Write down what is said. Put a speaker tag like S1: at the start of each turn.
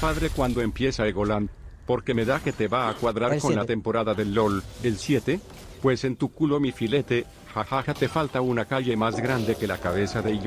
S1: padre cuando empieza Egoland, porque me da que te va a cuadrar con la temporada del LOL, el 7, pues en tu culo mi filete, jajaja te falta una calle más grande que la cabeza de yo.